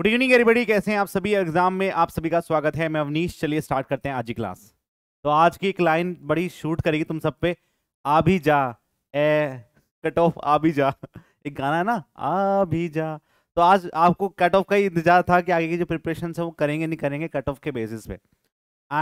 good evening everybody कैसे हैं आप सभी एग्जाम में आप सभी का स्वागत है मैं अवनीश चलिए स्टार्ट करते हैं आज की क्लास तो आज की एक लाइन बड़ी शूट करेगी तुम सब पे आ भी जा ए कट ऑफ आ भी जा एक गाना है ना आ भी जा तो आज आपको कट ऑफ का ही इंतजार था कि आगे की जो प्रिपरेशन है वो करेंगे नहीं करेंगे कट ऑफ के बेसिस पे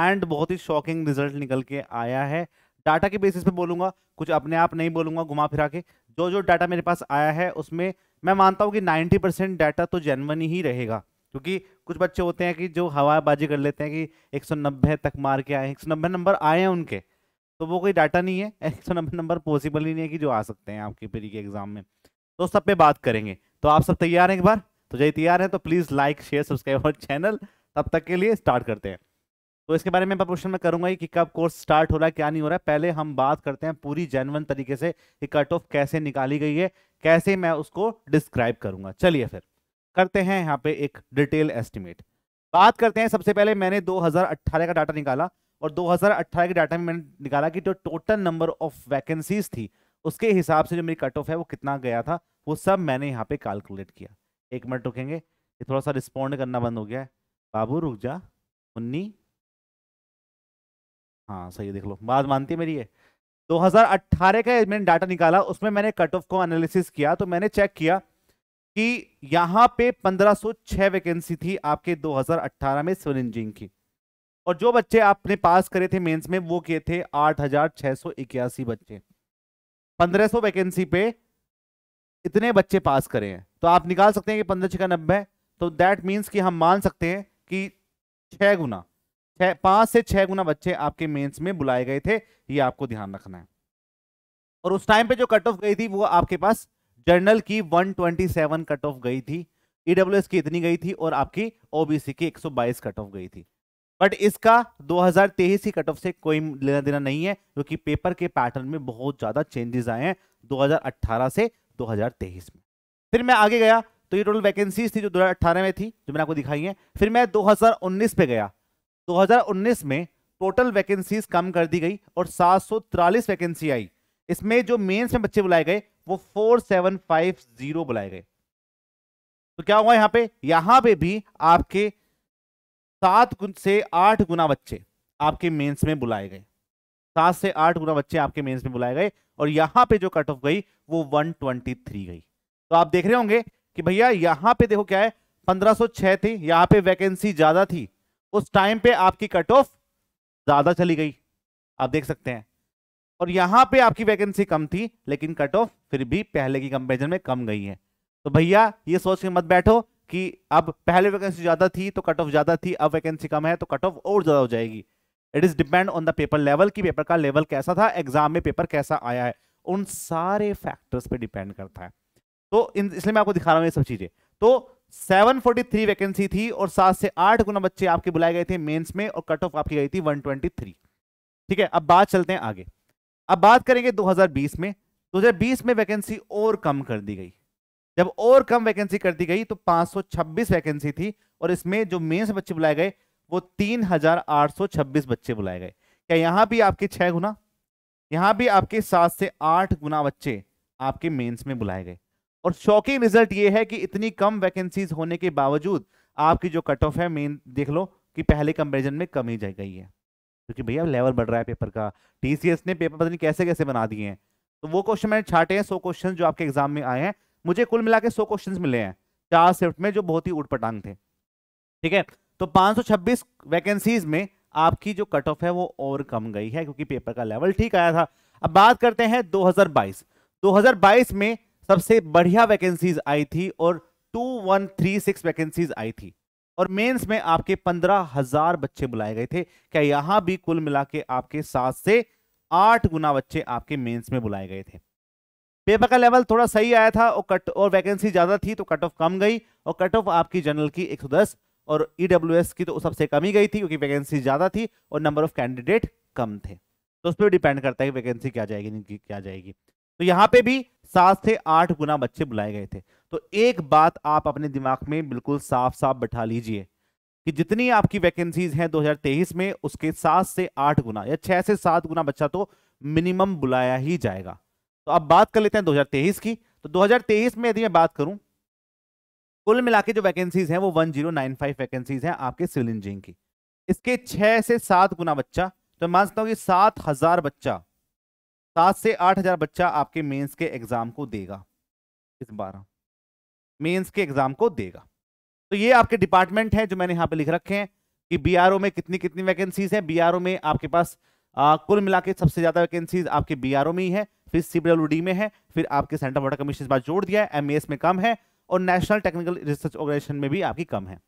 एंड बहुत ही शॉकिंग रिजल्ट निकल के आया है डाटा के बेसिस पे बोलूंगा कुछ अपने आप नहीं बोलूंगा घुमा फिरा के जो जो डाटा मेरे पास आया है उसमें मैं मानता हूँ कि 90 परसेंट डाटा तो जेनवन ही रहेगा क्योंकि कुछ बच्चे होते हैं कि जो हवाबाजी कर लेते हैं कि 190 तक मार के आए 190 नंबर आए हैं उनके तो वो कोई डाटा नहीं है 190 नंबर पॉसिबल ही नहीं है कि जो आ सकते हैं आपकी पेरी के एग्जाम में तो सब पे बात करेंगे तो आप सब तैयार हैं एक बार तो जय तैयार हैं तो प्लीज़ लाइक शेयर सब्सक्राइब और चैनल तब तक के लिए स्टार्ट करते हैं तो इसके बारे में प्रश्न में करूंगा कि कब कोर्स स्टार्ट हो रहा है क्या नहीं हो रहा है पहले हम बात करते हैं पूरी जेनवन तरीके से कि कट ऑफ कैसे निकाली गई है कैसे मैं उसको डिस्क्राइब करूंगा चलिए फिर करते हैं यहाँ पे एक डिटेल एस्टिमेट बात करते हैं सबसे पहले मैंने 2018 का डाटा निकाला और 2018 के डाटा में मैंने निकाला कि जो टोटल नंबर ऑफ वैकेंसीज थी उसके हिसाब से जो मेरी कट ऑफ है वो कितना गया था वो सब मैंने यहाँ पे कैलकुलेट किया एक मिनट रुकेंगे ये थोड़ा सा रिस्पॉन्ड करना बंद हो गया है बाबू रुक जा उन्नी हाँ सही देख लो बात मानती मेरी है 2018 का मैंने डाटा निकाला उसमें मैंने कट ऑफ को एनालिसिस किया तो मैंने चेक किया कि यहाँ पे 1506 वैकेंसी थी आपके 2018 में सिविल इंजीनियरिंग की और जो बच्चे आपने पास करे थे मेंस में वो किए थे आठ बच्चे 1500 वैकेंसी पे इतने बच्चे पास करे हैं तो आप निकाल सकते हैं कि पंद्रह छः का नब्बे तो दैट मीन्स कि हम मान सकते हैं कि छः गुना छह पांच से छह गुना बच्चे आपके मेंस में बुलाए गए थे ये आपको ध्यान रखना है और उस टाइम पे जो कट ऑफ गई थी वो आपके पास जर्नल की 127 कट ऑफ गई थी ईडब्ल्यूएस e की इतनी गई थी और आपकी ओबीसी की 122 कट ऑफ गई थी बट इसका 2023 की कट ऑफ से कोई लेना देना नहीं है क्योंकि पेपर के पैटर्न में बहुत ज़्यादा चेंजेस आए हैं दो से दो में फिर मैं आगे गया तो ये टोटल वैकेंसीज थी जो दो में थी जो मैंने आपको दिखाई है फिर मैं दो पे गया 2019 में टोटल वैकेंसीज कम कर दी गई और सात वैकेंसी आई इसमें जो मेंस में बच्चे बुलाए गए वो 4750 बुलाए गए तो क्या हुआ यहाँ पे यहाँ पे भी आपके सात से आठ गुना बच्चे आपके मेंस में बुलाए गए सात से आठ गुना बच्चे आपके मेंस में बुलाए गए और यहाँ पे जो कट ऑफ गई वो 123 गई तो आप देख रहे होंगे कि भैया यहाँ पे देखो क्या है 1506 थी यहाँ पे वैकेंसी ज्यादा थी उस टाइम पे आपकी कट ऑफ ज़्यादा चली गई आप देख सकते हैं और यहां पे आपकी वैकेंसी कम थी लेकिन कट ऑफ फिर भी पहले की कंपेरिजन में कम गई है तो भैया ये सोच के मत बैठो कि अब पहले वैकेंसी ज़्यादा थी तो कट ऑफ ज़्यादा थी अब वैकेंसी कम है तो कट ऑफ और ज़्यादा हो जाएगी it is depend on the paper level की पेपर का लेवल कैसा था एग्जाम में पेपर कैसा आया है उन सारे फैक्टर्स पे डिपेंड करता है तो इसलिए मैं आपको दिखा रहा हूं ये सब चीज़ें तो 743 वैकेंसी थी और सात से आठ गुना बच्चे आपके बुलाए गए थे मेंस में और कट ऑफ आपकी गई थी 123 ठीक है अब बात चलते हैं आगे अब बात करेंगे 2020 में 2020 में वैकेंसी और कम कर दी गई जब और कम वैकेंसी कर दी गई तो 526 वैकेंसी थी और इसमें जो मेंस बच्चे बुलाए गए वो 3826 बच्चे बुलाए गए क्या यहां भी आपके छह गुना यहां भी आपके सात से आठ गुना बच्चे आपके मेन्स में बुलाए गए और शॉकिंग रिजल्ट ये है कि इतनी कम वैकेंसीज होने के बावजूद आपकी जो कट ऑफ है मेन देख लो कि पहले कंपेरिजन में कमी जा गई है क्योंकि तो भैया लेवल बढ़ रहा है पेपर का टी ने पेपर पता नहीं कैसे कैसे बना दिए हैं तो वो क्वेश्चन मैंने छाटे हैं सौ क्वेश्चन जो आपके एग्जाम में आए हैं मुझे कुल मिला के सौ मिले हैं चार शिफ्ट में जो बहुत ही उठपटांग थे ठीक है तो 526 वैकेंसीज में आपकी जो कट ऑफ है वो और कम गई है क्योंकि पेपर का लेवल ठीक आया था अब बात करते हैं 2022 2022 में सबसे बढ़िया वैकेंसीज आई थी और 2136 वैकेंसीज आई थी और मेंस में आपके पंद्रह हजार बच्चे बुलाए गए थे क्या यहां भी कुल मिला के आपके सात से आठ गुना बच्चे आपके मेंस में बुलाए गए थे पेपर का लेवल थोड़ा सही आया था और कट और वैकेंसी ज्यादा थी तो कट ऑफ कम गई और कट ऑफ आपकी जनरल की 110 और ई e की तो सबसे कमी गई थी क्योंकि वैकेंसी ज्यादा थी और नंबर ऑफ कैंडिडेट कम थे तो उस पर डिपेंड करता है कि वैकेंसी क्या जाएगी नहीं क्या जाएगी तो यहाँ पे भी सात से आठ गुना बच्चे बुलाए गए थे तो एक बात आप अपने दिमाग में बिल्कुल साफ साफ बैठा लीजिए कि जितनी आपकी वैकेंसीज हैं 2023 में उसके सात से आठ गुना या छह से सात गुना बच्चा तो मिनिमम बुलाया ही जाएगा तो अब बात कर लेते हैं 2023 की तो 2023 में यदि मैं बात करूं कुल मिला के जो वैकेंसीज हैं वो 1095 वैकेंसीज हैं आपके सिविल इंजीनियरिंग की इसके छह से सात गुना बच्चा तो मान सकता हूँ कि सात हजार बच्चा सात से आठ हजार बच्चा आपके मेंस के एग्जाम को देगा इस बार मेंस के एग्जाम को देगा तो ये आपके डिपार्टमेंट है जो मैंने यहाँ पे लिख रखे हैं कि बीआरओ में कितनी कितनी वैकेंसीज है बीआरओ में आपके पास आ, कुल मिला के सबसे ज्यादा वैकेंसीज आपके बी में ही है फिर सीबीडब्ल्यूडी में है फिर आपके सेंट्रल वाटर कमीशन इस बार जोड़ दिया है एम में कम है और नेशनल टेक्निकल रिसर्च ऑर्गेनाइजेशन में भी आपकी कम है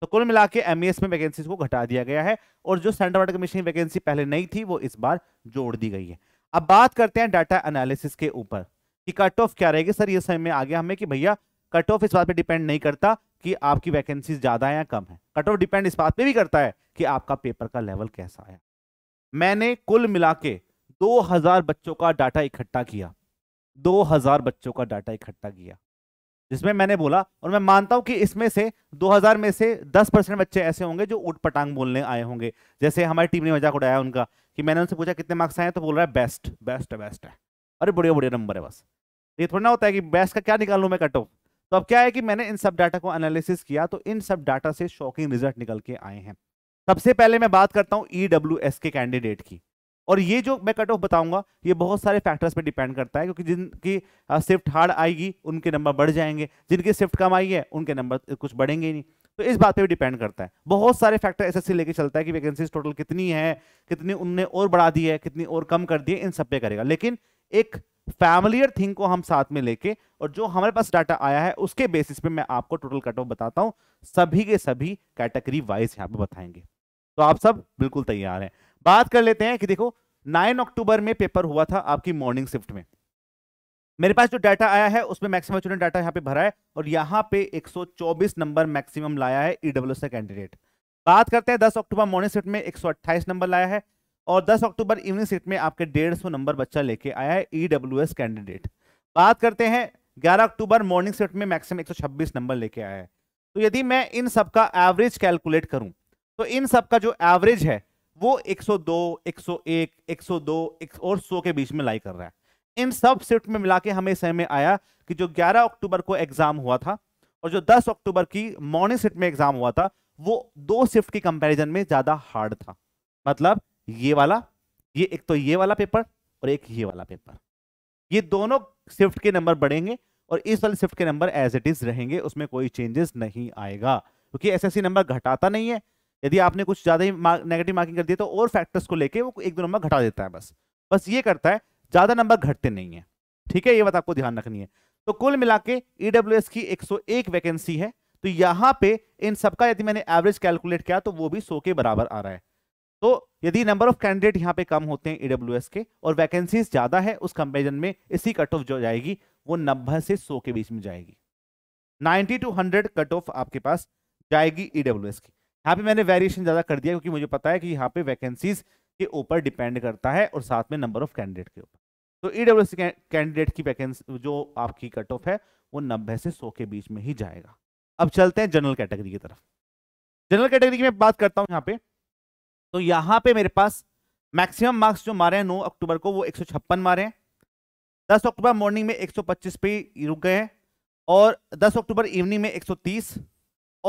तो कुल मिला के एम में वैकेंसीज को घटा दिया गया है और जो सेंट्रल वाटर कमीशन वैकेंसी पहले नहीं थी वो इस बार जोड़ दी गई है अब बात करते हैं डाटा एनालिसिस के ऊपर कि कट ऑफ क्या रहेगी सर ये समय में आ गया हमें कि भैया कट ऑफ इस बात पे डिपेंड नहीं करता कि आपकी वैकेंसीज ज़्यादा है या कम है कट ऑफ डिपेंड इस बात पे भी करता है कि आपका पेपर का लेवल कैसा है मैंने कुल मिला के दो हजार बच्चों का डाटा इकट्ठा किया दो हजार बच्चों का डाटा इकट्ठा किया जिसमें मैंने बोला और मैं मानता हूं कि इसमें से 2000 में से 10 परसेंट बच्चे ऐसे होंगे जो उठ पटांग बोलने आए होंगे जैसे हमारी टीम ने मजाक उड़ाया उनका कि मैंने उनसे पूछा कितने मार्क्स आए तो बोल रहा है बेस्ट बेस्ट है बेस्ट है अरे बढ़िया बढ़िया नंबर है बस तो ये थोड़ा ना होता है कि बेस्ट का क्या निकाल लूँ मैं कट ऑफ तो अब क्या है कि मैंने इन सब डाटा को एनालिसिस किया तो इन सब डाटा से शॉकिंग रिजल्ट निकल के आए हैं सबसे पहले मैं बात करता हूँ ई e के कैंडिडेट की और ये जो मैं कट ऑफ बताऊंगा ये बहुत सारे फैक्टर्स पे डिपेंड करता है क्योंकि जिनकी शिफ्ट हार्ड आएगी उनके नंबर बढ़ जाएंगे जिनकी शिफ्ट कम आई है उनके नंबर कुछ बढ़ेंगे ही नहीं तो इस बात पे भी डिपेंड करता है बहुत सारे फैक्टर एसएससी लेके चलता है कि वैकेंसीज टोटल कितनी है कितनी उनने और बढ़ा दी है कितनी और कम कर दी है इन सब पे करेगा लेकिन एक फैमिलियर थिंग को हम साथ में लेके और जो हमारे पास डाटा आया है उसके बेसिस पे मैं आपको टोटल कट ऑफ बताता हूँ सभी के सभी कैटेगरी वाइज यहाँ पे बताएंगे तो आप सब बिल्कुल तैयार हैं बात कर लेते हैं कि देखो 9 अक्टूबर में पेपर हुआ था आपकी मॉर्निंग शिफ्ट में मेरे पास जो डाटा आया है उसमें मैक्सिमम स्टूडेंट डाटा यहाँ पे भरा है और यहाँ पे 124 नंबर मैक्सिमम लाया है ईडब्ल्यू का कैंडिडेट बात करते हैं 10 अक्टूबर मॉर्निंग शिफ्ट में 128 नंबर लाया है और 10 अक्टूबर इवनिंग सीट में आपके 150 नंबर बच्चा लेके आया है ई e कैंडिडेट बात करते हैं ग्यारह अक्टूबर मॉर्निंग शिफ्ट में मैक्सिमम एक नंबर लेके आया है तो यदि मैं इन सब का एवरेज कैलकुलेट करूं तो इन सब का जो एवरेज है वो एक सौ दो और सौ के बीच में लाई कर रहा है इन सब शिफ्ट में मिला के हमें समय में आया कि जो 11 अक्टूबर को एग्जाम हुआ था और जो 10 अक्टूबर की मॉर्निंग शिफ्ट में एग्जाम हुआ था वो दो शिफ्ट की कंपैरिजन में ज्यादा हार्ड था मतलब ये वाला ये एक तो ये वाला पेपर और एक ये वाला पेपर ये दोनों शिफ्ट के नंबर बढ़ेंगे और इस वाले शिफ्ट के नंबर एज इट इज रहेंगे उसमें कोई चेंजेस नहीं आएगा क्योंकि तो एसएससी नंबर घटाता नहीं है यदि आपने कुछ ज्यादा ही नेगेटिव मार्किंग कर दी तो और फैक्टर्स को लेके वो एक दो नंबर घटा देता है बस बस ये करता है ज्यादा नंबर घटते नहीं है ठीक है ये बात आपको ध्यान रखनी है तो कुल मिला के ईडब्ल्यू e की 101 वैकेंसी है तो यहाँ पे इन सबका यदि मैंने एवरेज कैलकुलेट किया तो वो भी 100 के बराबर आ रहा है तो यदि नंबर ऑफ कैंडिडेट यहाँ पे कम होते हैं ईडब्ल्यू e के और वैकेंसीज ज्यादा है उस कंपेरिजन में इसी कट ऑफ जो जाएगी वो नब्बे से सौ के बीच में जाएगी ninety two hundred cut off आपके पास जाएगी ईडब्ल्यू e की यहाँ पे मैंने वेरिएशन ज्यादा कर दिया क्योंकि मुझे पता है कि यहाँ पे वैकेंसीज के ऊपर डिपेंड करता है और साथ में नंबर ऑफ कैंडिडेट के ऊपर तो ईडब्ल्यू सी कैंडिडेट की वैकेंसी जो आपकी कट ऑफ है वो नब्बे से सौ के बीच में ही जाएगा अब चलते हैं जनरल कैटेगरी की तरफ जनरल कैटेगरी की मैं बात करता हूँ यहाँ पे तो यहाँ पे मेरे पास मैक्सिमम मार्क्स जो मारे हैं नौ अक्टूबर को वो एक मारे हैं दस अक्टूबर मॉर्निंग में एक पे रुक गए हैं और दस अक्टूबर इवनिंग में एक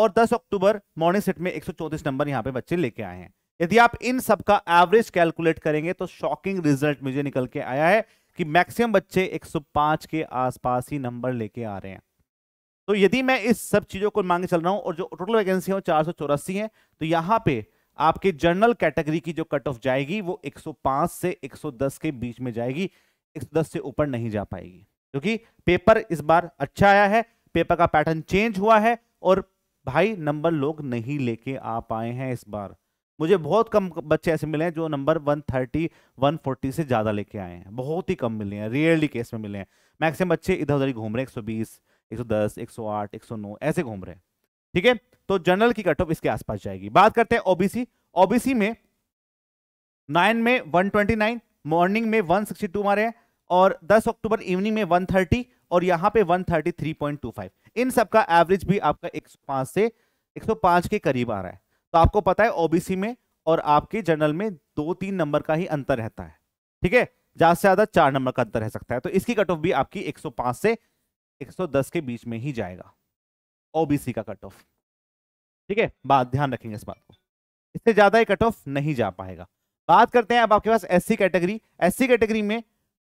और 10 अक्टूबर मॉर्निंग सेट में 134 नंबर यहां पे बच्चे लेके आए हैं यदि आप इन सब का एवरेज कैलकुलेट करेंगे तो शॉकिंग रिजल्ट मुझे निकल के आया है कि मैक्सिमम बच्चे 105 के आसपास ही नंबर लेके आ रहे हैं तो यदि मैं इस सब चीज़ों को मांगे चल रहा हूं और जो टोटल वैकेंसी है वो चार है तो यहाँ पे आपके जनरल कैटेगरी की जो कट ऑफ जाएगी वो 105 से 110 के बीच में जाएगी 110 से ऊपर नहीं जा पाएगी क्योंकि पेपर इस बार अच्छा आया है पेपर का पैटर्न चेंज हुआ है और भाई नंबर लोग नहीं लेके आ पाए हैं इस बार मुझे बहुत कम बच्चे ऐसे मिले हैं जो नंबर 130, 140 से ज़्यादा लेके आए हैं बहुत ही कम मिले हैं रियरली केस में मिले हैं मैक्सिमम बच्चे इधर उधर ही घूम रहे हैं 120, 110, 108, 109 ऐसे घूम रहे हैं ठीक है तो जनरल की कट ऑफ इसके आसपास जाएगी बात करते हैं ओबीसी ओबीसी में नाइन में वन मॉर्निंग में आ रहे हैं और दस अक्टूबर इवनिंग में वन और यहाँ पे वन इन सब का एवरेज भी आपका एक से एक के करीब आ रहा है तो आपको पता है ओबीसी में और आपके जनरल में दो तीन नंबर का ही अंतर रहता है ठीक है ज्यादा से ज्यादा चार नंबर का अंतर रह सकता है तो इसकी कट ऑफ भी आपकी 105 से 110 के बीच में ही जाएगा ओबीसी का कट ऑफ ठीक है बात ध्यान रखेंगे इस बात को इससे ज्यादा ये कट ऑफ नहीं जा पाएगा बात करते हैं अब आपके पास एस कैटेगरी एस कैटेगरी में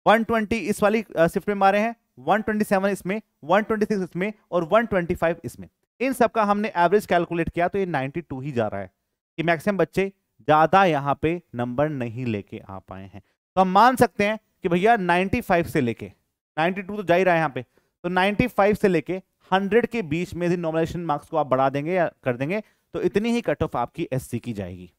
120 इस वाली शिफ्ट में मारे हैं 127 इसमें 126 इसमें और 125 इसमें इन सब का हमने एवरेज कैलकुलेट किया तो ये 92 ही जा रहा है कि मैक्सिमम बच्चे ज़्यादा यहाँ पे नंबर नहीं लेके आ पाए हैं तो हम मान सकते हैं कि भैया 95 से लेके 92 तो जा ही रहा है यहाँ पे तो 95 से लेके 100 के बीच में यदि नॉमिनेशन मार्क्स को आप बढ़ा देंगे या कर देंगे तो इतनी ही कट ऑफ आपकी एस की जाएगी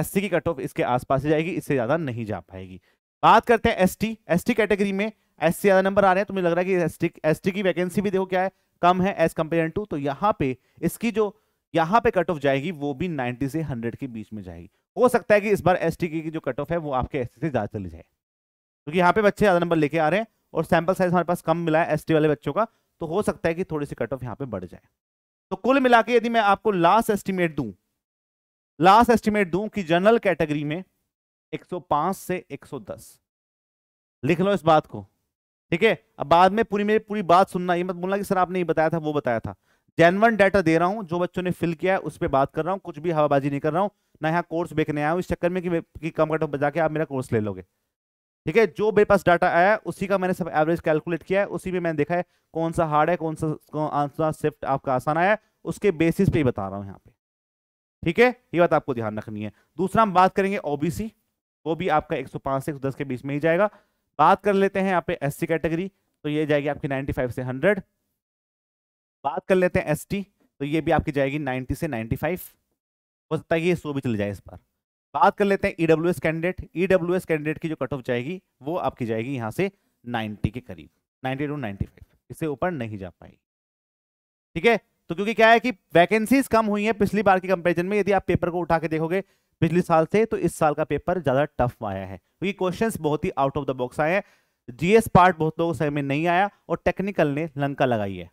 एस की कट ऑफ इसके आसपास ही जाएगी इससे ज़्यादा नहीं जा पाएगी बात करते हैं एस टी कैटेगरी में एस ज़्यादा नंबर आ रहे हैं तो मुझे लग रहा है कि एस टी की वैकेंसी भी देखो क्या है कम है एज कंपेयर टू तो यहाँ पे इसकी जो यहाँ पे कट ऑफ जाएगी वो भी 90 से 100 के बीच में जाएगी हो सकता है कि इस बार एस की जो कट ऑफ है वो आपके एस से ज़्यादा चली जाए क्योंकि तो यहाँ पे बच्चे ज़्यादा नंबर लेके आ रहे हैं और सैम्पल साइज हमारे पास कम मिला है एस वाले बच्चों का तो हो सकता है कि थोड़ी सी कट ऑफ यहाँ पे बढ़ जाए तो कुल मिला के यदि मैं आपको लास्ट एस्टिमेट दू लास्ट एस्टिमेट दू कि जनरल कैटेगरी में 105 से 110 लिख लो इस बात को ठीक है अब बाद में पूरी मेरी पूरी बात सुनना ये मत बोलना कि सर आपने ये बताया था वो बताया था जेनवन डाटा दे रहा हूँ जो बच्चों ने फिल किया है उस पर बात कर रहा हूँ कुछ भी हवाबाजी नहीं कर रहा हूँ ना यहाँ कोर्स बेचने आया हूँ इस चक्कर में कि, कि कम कट बजा के आप मेरा कोर्स ले लोगे ठीक है जो मेरे पास डाटा आया है उसी का मैंने सब एवरेज कैलकुलेट किया है उसी में मैंने देखा है कौन सा हार्ड है कौन सा आंसर शिफ्ट आपका आसान आया है उसके बेसिस पे ही बता रहा हूँ यहाँ पे ठीक है ये बात आपको ध्यान रखनी है दूसरा हम बात करेंगे ओबीसी वो भी आपका 105 से 110 के बीच में ही जाएगा बात कर लेते हैं यहाँ पे एस कैटेगरी तो ये जाएगी आपकी 95 से 100 बात कर लेते हैं एस तो ये भी आपकी जाएगी 90 से 95 हो सकता है ये सो भी चले जाए इस बार बात कर लेते हैं ई कैंडिडेट ई कैंडिडेट की जो कट ऑफ जाएगी वो आपकी जाएगी यहाँ से 90 के करीब 90 टू 95 इससे ऊपर नहीं जा पाएगी ठीक है तो क्योंकि क्या है कि वैकेंसीज कम हुई है पिछली बार के कंपेरिजन में यदि आप पेपर को उठा के देखोगे पिछले साल से तो इस साल का पेपर ज्यादा टफ आया है क्योंकि क्वेश्चन बहुत ही आउट ऑफ द बॉक्स आए हैं जीएस पार्ट बहुत लोगों समय में नहीं आया और टेक्निकल ने लंका लगाई है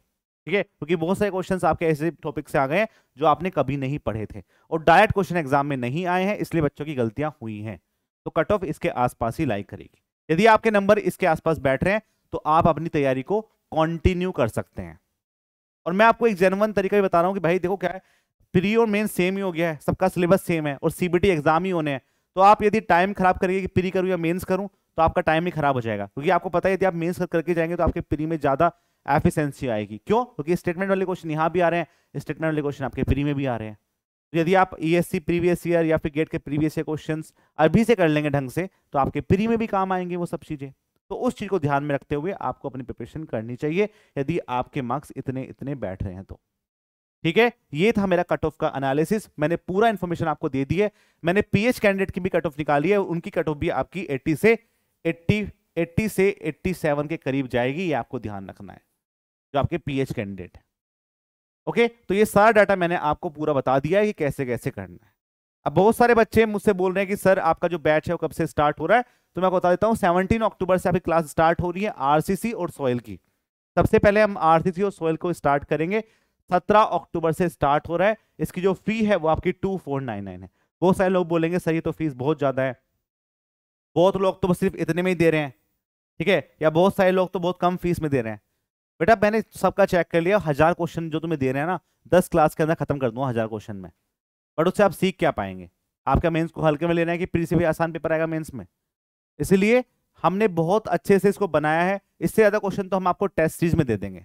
ठीक है क्योंकि बहुत सारे क्वेश्चन आपके ऐसे टॉपिक से आ गए हैं जो आपने कभी नहीं पढ़े थे और डायरेक्ट क्वेश्चन एग्जाम में नहीं आए हैं इसलिए बच्चों की गलतियां हुई हैं तो कट ऑफ इसके आसपास ही लाइक करेगी यदि आपके नंबर इसके आसपास बैठ रहे हैं तो आप अपनी तैयारी को कॉन्टिन्यू कर सकते हैं और मैं आपको एक जेनवन तरीका भी बता रहा हूँ कि भाई देखो क्या है प्री और मेन सेम ही हो गया है सबका सिलेबस सेम है और सीबीटी एग्जाम ही होने हैं तो आप यदि टाइम खराब करिए कि प्री करूँ या मेन्स करूँ तो आपका टाइम ही खराब हो जाएगा क्योंकि आपको पता है यदि आप मेन्स करके जाएंगे तो आपके प्री में ज़्यादा एफिशेंसी आएगी क्यों क्योंकि स्टेटमेंट वाले क्वेश्चन यहाँ भी आ रहे हैं स्टेटमेंट वाले क्वेश्चन आपके प्री में भी आ रहे हैं तो यदि आप E S C previous year या फिर गेट के प्रीवियस ईयर क्वेश्चन अभी से कर लेंगे ढंग से तो आपके प्री में भी काम आएंगे वो सब चीज़ें तो उस चीज़ को ध्यान में रखते हुए आपको अपनी प्रिपरेशन करनी चाहिए यदि आपके मार्क्स इतने इतने बैठ रहे हैं तो ठीक है ये था मेरा कट ऑफ का एनालिसिस मैंने पूरा इन्फॉर्मेशन आपको दे दी है मैंने पीएच कैंडिडेट की भी कट ऑफ निकाली है उनकी कट ऑफ भी आपकी 80 से 80 80 से 87 के करीब जाएगी ये आपको ध्यान रखना है जो आपके पीएच कैंडिडेट है ओके तो ये सारा डाटा मैंने आपको पूरा बता दिया है कि कैसे कैसे करना है अब बहुत सारे बच्चे मुझसे बोल रहे हैं कि सर आपका जो बैच है वो कब से स्टार्ट हो रहा है तो मैं बता देता हूँ सेवनटीन अक्टूबर से आपकी क्लास स्टार्ट हो रही है आरसीसी और सोयल की सबसे पहले हम आरसीसी और सोयल को स्टार्ट करेंगे सत्रह अक्टूबर से स्टार्ट हो रहा है इसकी जो फी है वो आपकी टू फोर नाइन नाइन है बहुत सारे लोग बोलेंगे सर ये तो फीस बहुत ज़्यादा है बहुत लोग तो सिर्फ इतने में ही दे रहे हैं ठीक है या बहुत सारे लोग तो बहुत कम फीस में दे रहे हैं बेटा मैंने सबका चेक कर लिया हज़ार क्वेश्चन जो तुम्हें दे रहे हैं ना दस क्लास के अंदर खत्म कर दूंगा हज़ार क्वेश्चन में बट उससे आप सीख क्या पाएंगे आपका मेंस को हल्के में लेना है कि प्री से भी आसान पेपर आएगा मेंस में इसलिए हमने बहुत अच्छे से इसको बनाया है इससे ज़्यादा क्वेश्चन तो हम आपको टेस्ट सीरीज में दे देंगे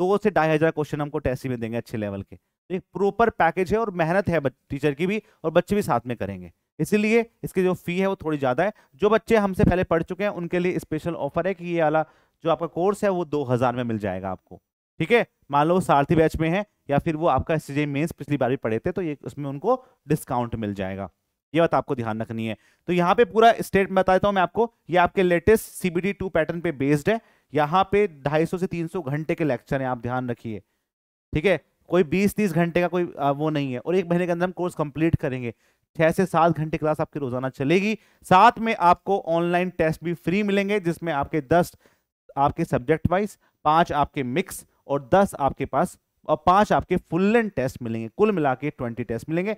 दो से ढाई हज़ार क्वेश्चन हमको टेस्ट सीरीज में देंगे अच्छे लेवल के तो एक प्रॉपर पैकेज है और मेहनत है टीचर की भी और बच्चे भी साथ में करेंगे इसीलिए इसकी जो फी है वो थोड़ी ज़्यादा है जो बच्चे हमसे पहले पढ़ चुके हैं उनके लिए स्पेशल ऑफर है कि ये वाला जो आपका कोर्स है वो दो हज़ार में मिल जाएगा आपको ठीक है मान लो सारथी बैच में है या फिर वो आपका सी मेंस पिछली बार भी पढ़े थे तो ये उसमें उनको डिस्काउंट मिल जाएगा ये बात आपको ध्यान रखनी है तो यहाँ पे पूरा स्टेट बता देता हूँ मैं आपको ये आपके लेटेस्ट सीबीडी टू पैटर्न पे बेस्ड है यहाँ पे 250 से 300 घंटे के लेक्चर हैं आप ध्यान रखिए ठीक है कोई 20-30 घंटे का कोई वो नहीं है और एक महीने के अंदर हम कोर्स कंप्लीट करेंगे छः से सात घंटे क्लास आपकी रोजाना चलेगी साथ में आपको ऑनलाइन टेस्ट भी फ्री मिलेंगे जिसमें आपके दस आपके सब्जेक्ट वाइज पाँच आपके मिक्स और दस आपके पास और पाँच आपके फुल एंड टेस्ट मिलेंगे कुल मिला के ट्वेंटी टेस्ट मिलेंगे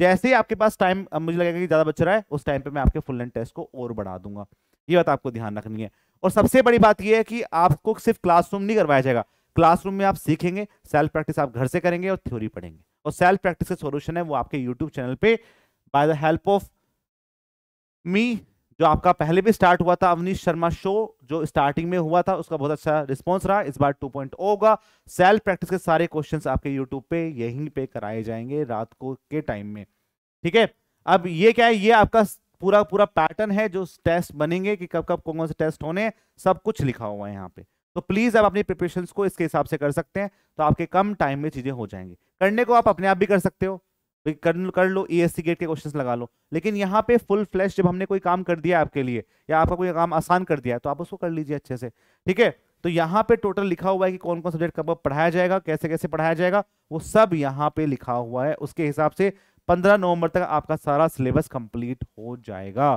जैसे ही आपके पास टाइम मुझे लगेगा कि ज़्यादा बच रहा है उस टाइम पे मैं आपके फुल लेंथ टेस्ट को और बढ़ा दूंगा ये बात आपको ध्यान रखनी है और सबसे बड़ी बात यह है कि आपको सिर्फ क्लासरूम नहीं करवाया जाएगा क्लासरूम में आप सीखेंगे सेल्फ प्रैक्टिस आप घर से करेंगे और थ्योरी पढ़ेंगे और सेल्फ प्रैक्टिस का सोल्यूशन है वो आपके यूट्यूब चैनल पर by the help of me जो आपका पहले भी स्टार्ट हुआ था अवनीश शर्मा शो जो स्टार्टिंग में हुआ था उसका बहुत अच्छा रिस्पॉन्स रहा इस बार 2.0 होगा सेल्फ प्रैक्टिस के सारे क्वेश्चंस आपके यूट्यूब पे यहीं पे कराए जाएंगे रात को के टाइम में ठीक है अब ये क्या है ये आपका पूरा पूरा पैटर्न है जो टेस्ट बनेंगे कि कब कब कौन कौन से टेस्ट होने सब कुछ लिखा हुआ है यहाँ पे तो प्लीज आप अपनी प्रिपरेशन को इसके हिसाब से कर सकते हैं तो आपके कम टाइम में चीजें हो जाएंगी करने को आप अपने आप भी कर सकते हो कर कर लो ई एस गेट के क्वेश्चंस लगा लो लेकिन यहाँ पे फुल फ्लैश जब हमने कोई काम कर दिया आपके लिए या आपका कोई काम आसान कर दिया तो आप उसको कर लीजिए अच्छे से ठीक है तो यहाँ पे टोटल लिखा हुआ है कि कौन कौन सब्जेक्ट कब पढ़ाया जाएगा कैसे कैसे पढ़ाया जाएगा वो सब यहाँ पे लिखा हुआ है उसके हिसाब से पंद्रह नवंबर तक आपका सारा सिलेबस कंप्लीट हो जाएगा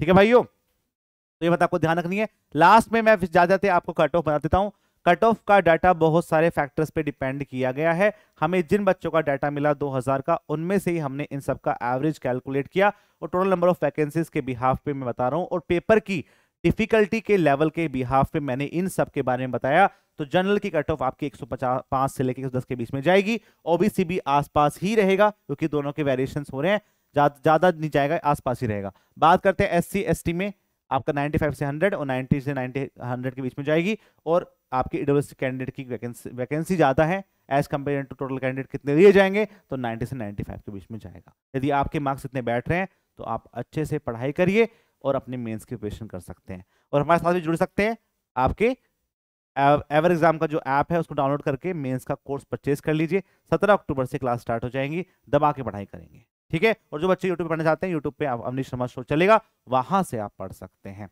ठीक है भाइयों तो ये बात आपको ध्यान रखनी है लास्ट में मैं ज्यादा आपको कट ऑफ बना देता हूँ कट ऑफ का डाटा बहुत सारे फैक्टर्स पे डिपेंड किया गया है हमें जिन बच्चों का डाटा मिला 2000 का उनमें से ही हमने इन सब का एवरेज कैलकुलेट किया और टोटल नंबर ऑफ वैकेंसीज के बिहाफ पे मैं बता रहा हूँ और पेपर की डिफिकल्टी के लेवल के बिहाफ पे मैंने इन सब के बारे में बताया तो जनरल की कट ऑफ आपकी एक से लेकर एक के बीच में जाएगी ओबीसी भी आस ही रहेगा क्योंकि दोनों के वेरिएशन हो रहे हैं ज़्यादा नहीं जाएगा आसपास ही रहेगा बात करते हैं एस सी में आपका 95 से 100 और 90 से 90 100 के बीच में जाएगी और आपके ई कैंडिडेट की वैकेंसी वैकेंसी ज़्यादा है as compare to total candidate कितने लिए जाएंगे तो 90 से 95 के बीच में जाएगा यदि आपके मार्क्स इतने बैठ रहे हैं तो आप अच्छे से पढ़ाई करिए और अपने मेंस की प्रिपरेशन कर सकते हैं और हमारे साथ भी जुड़ सकते हैं आपके एवर एग्जाम का जो ऐप है उसको डाउनलोड करके मेन्स का कोर्स परचेज कर लीजिए सत्रह अक्टूबर से क्लास स्टार्ट हो जाएंगी दबा के पढ़ाई करेंगे ठीक है और जो बच्चे यूट्यूब पढ़ना चाहते हैं यूट्यूब पर आप अवनीश शर्मा शो चलेगा वहां से आप पढ़ सकते हैं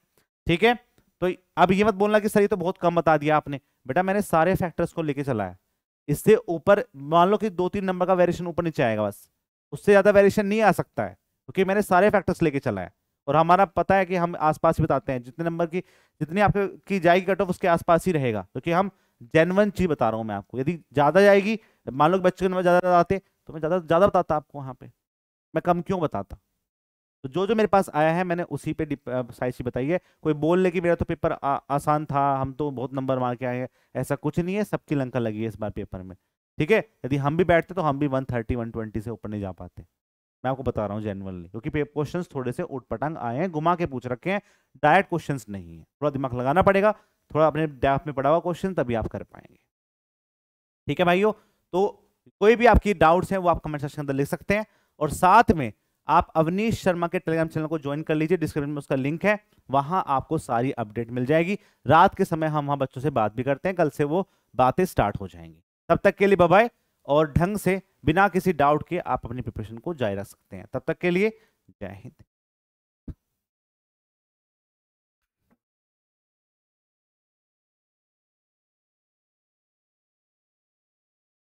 ठीक है तो अब ये मत बोलना कि सर ये तो बहुत कम बता दिया आपने बेटा मैंने सारे फैक्टर्स को लेके चला है इससे ऊपर मान लो कि दो तीन नंबर का वेरिएशन ऊपर नीचे आएगा बस उससे ज़्यादा वेरिएशन नहीं आ सकता है क्योंकि मैंने सारे फैक्टर्स लेके चला है और हमारा पता है कि हम आसपास ही बताते हैं जितने नंबर की जितनी आपके की जाएगी कट ऑफ उसके आसपास ही रहेगा क्योंकि तो हम जेनवन चीज़ बता रहा हूँ मैं आपको यदि ज़्यादा जाएगी मान लो बच्चे के नंबर ज़्यादा आते तो मैं ज़्यादा ज़्यादा बताता आपको वहाँ पे मैं कम क्यों बताता तो जो जो मेरे पास आया है मैंने उसी पे साइज ही बताई है कोई बोल ले कि मेरा तो पेपर आ, आसान था हम तो बहुत नंबर मार के आए हैं ऐसा कुछ नहीं है सबकी लंका लगी है इस बार पेपर में ठीक है यदि हम भी बैठते तो हम भी 130 120 से ऊपर नहीं जा पाते मैं आपको बता रहा हूँ जेनवनली क्योंकि क्वेश्चन थोड़े से उटपटांग आए हैं घुमा के पूछ रखे हैं डायरेक्ट क्वेश्चन नहीं है थोड़ा दिमाग लगाना पड़ेगा थोड़ा अपने डैफ में पड़ा हुआ क्वेश्चन तभी आप कर पाएंगे ठीक है भाइयों तो कोई भी आपकी डाउट्स हैं वो आप कमेंट सेक्शन के अंदर लिख सकते हैं और साथ में आप अवनीश शर्मा के टेलीग्राम चैनल को ज्वाइन कर लीजिए डिस्क्रिप्शन में उसका लिंक है वहां आपको सारी अपडेट मिल जाएगी रात के समय हम वहां बच्चों से बात भी करते हैं कल से वो बातें स्टार्ट हो जाएंगी तब तक के लिए बबाई और ढंग से बिना किसी डाउट के आप अपनी प्रिपरेशन को जारी रख सकते हैं तब तक के लिए जय हिंद